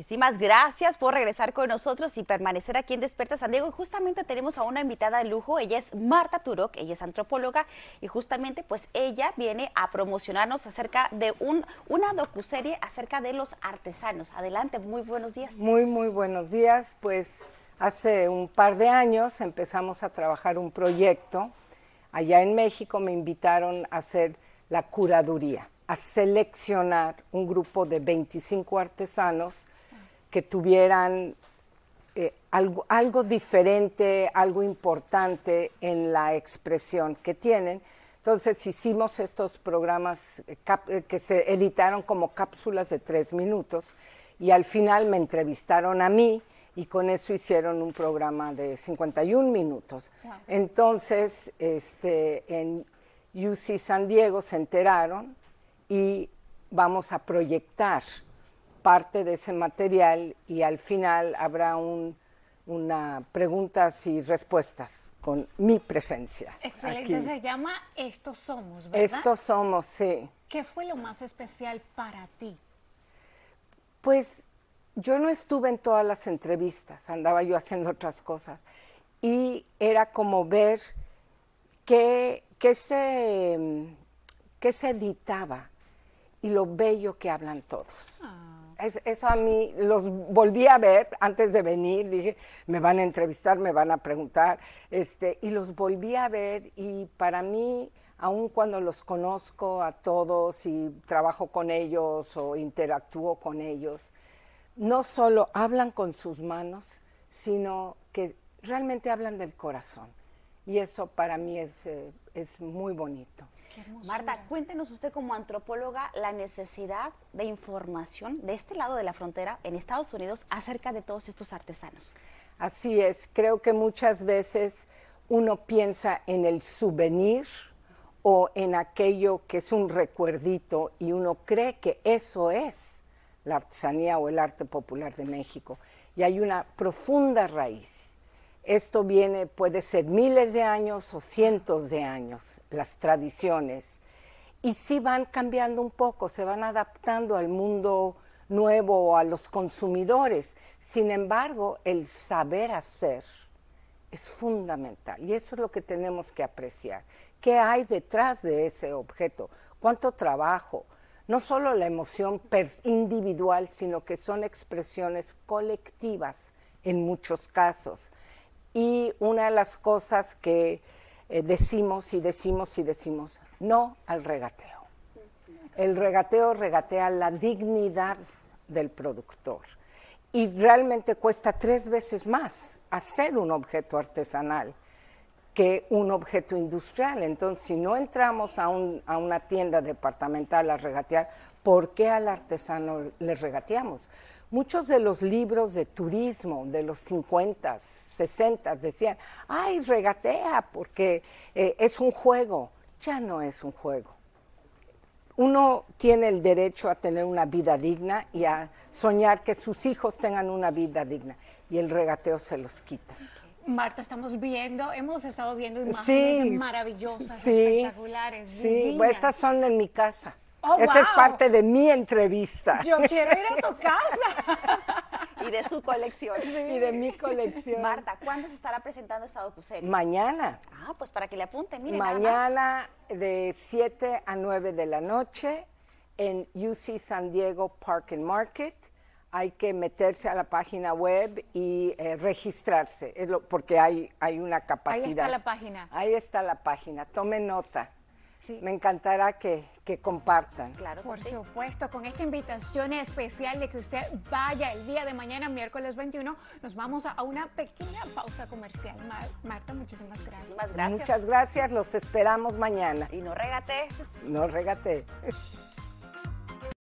Muchísimas gracias por regresar con nosotros y permanecer aquí en Desperta San Diego. Y justamente tenemos a una invitada de lujo. Ella es Marta Turok, ella es antropóloga y justamente pues ella viene a promocionarnos acerca de un, una docuserie acerca de los artesanos. Adelante, muy buenos días. Muy, muy buenos días. Pues hace un par de años empezamos a trabajar un proyecto. Allá en México me invitaron a hacer la curaduría a seleccionar un grupo de 25 artesanos que tuvieran eh, algo, diferente, algo importante en la expresión que tienen. Entonces hicimos estos programas eh, eh, que se editaron como cápsulas de tres minutos y al final me entrevistaron a mí y con eso hicieron un programa de 51 minutos. Entonces, este, en UC San Diego se enteraron y vamos a proyectar parte de ese material y al final habrá un, una preguntas y respuestas con mi presencia. Excelente, se llama Estos Somos, ¿verdad? Estos Somos, sí. ¿Qué fue lo más especial para ti? Pues yo no estuve en todas las entrevistas, andaba yo haciendo otras cosas y era como ver qué, qué, se, qué se editaba y lo bello que hablan todos. Ah eso a mí los volví a ver antes de venir, dije, me van a entrevistar, me van a preguntar, este, y los volví a ver y para mí, aun cuando los conozco a todos y trabajo con ellos o interactúo con ellos, no solo hablan con sus manos, sino que realmente hablan del corazón. Y eso para mí es eh, muy bonito. Marta, cuéntenos usted como antropóloga la necesidad de información de este lado de la frontera en Estados Unidos acerca de todos estos artesanos. Así es, creo que muchas veces uno piensa en el souvenir o en aquello que es un recuerdito y uno cree que eso es la artesanía o el arte popular de México. Y hay una profunda raíz esto viene, puede ser miles de años o cientos de años, las tradiciones. Y sí van cambiando un poco, se van adaptando al mundo nuevo o a los consumidores. Sin embargo, el saber hacer es fundamental y eso es lo que tenemos que apreciar. ¿Qué hay detrás de ese objeto? ¿Cuánto trabajo? No solo la emoción individual, sino que son expresiones colectivas en muchos casos. Y una de las cosas que eh, decimos y decimos y decimos, no al regateo. El regateo regatea la dignidad del productor y realmente cuesta tres veces más hacer un objeto artesanal que un objeto industrial. Entonces, si no entramos a, una tienda departamental a regatear, ¿por qué al artesano le regateamos? Muchos de los libros de turismo de los 50, 60 decían, ay, regatea porque eh, es un juego. Ya no es un juego. Uno tiene el derecho a tener una vida digna y a soñar que sus hijos tengan una vida digna y el regateo se los quita. Marta, estamos viendo, hemos estado viendo imágenes maravillosas, espectaculares. Sí, estas son de mi casa. Oh, esta es parte de mi entrevista. Yo quiero ir a tu casa. y de su colección. Y de mi colección. Marta, ¿cuándo se estará presentando esta docuserie? Mañana. Ah, pues para que le apunte, Mañana de 7 a 9 de la noche en UC San Diego Park and Market hay que meterse a la página web y eh, registrarse, porque hay, hay una capacidad. Ahí está la página. Ahí está la página, tome nota. Me encantará que, que, compartan. Claro, por supuesto, con esta invitación especial de que usted vaya el día de mañana, miércoles 21, nos vamos a una pequeña pausa comercial. Marta, muchísimas gracias. Muchísimas gracias. Muchas gracias, los esperamos mañana. Y no regate. No regate.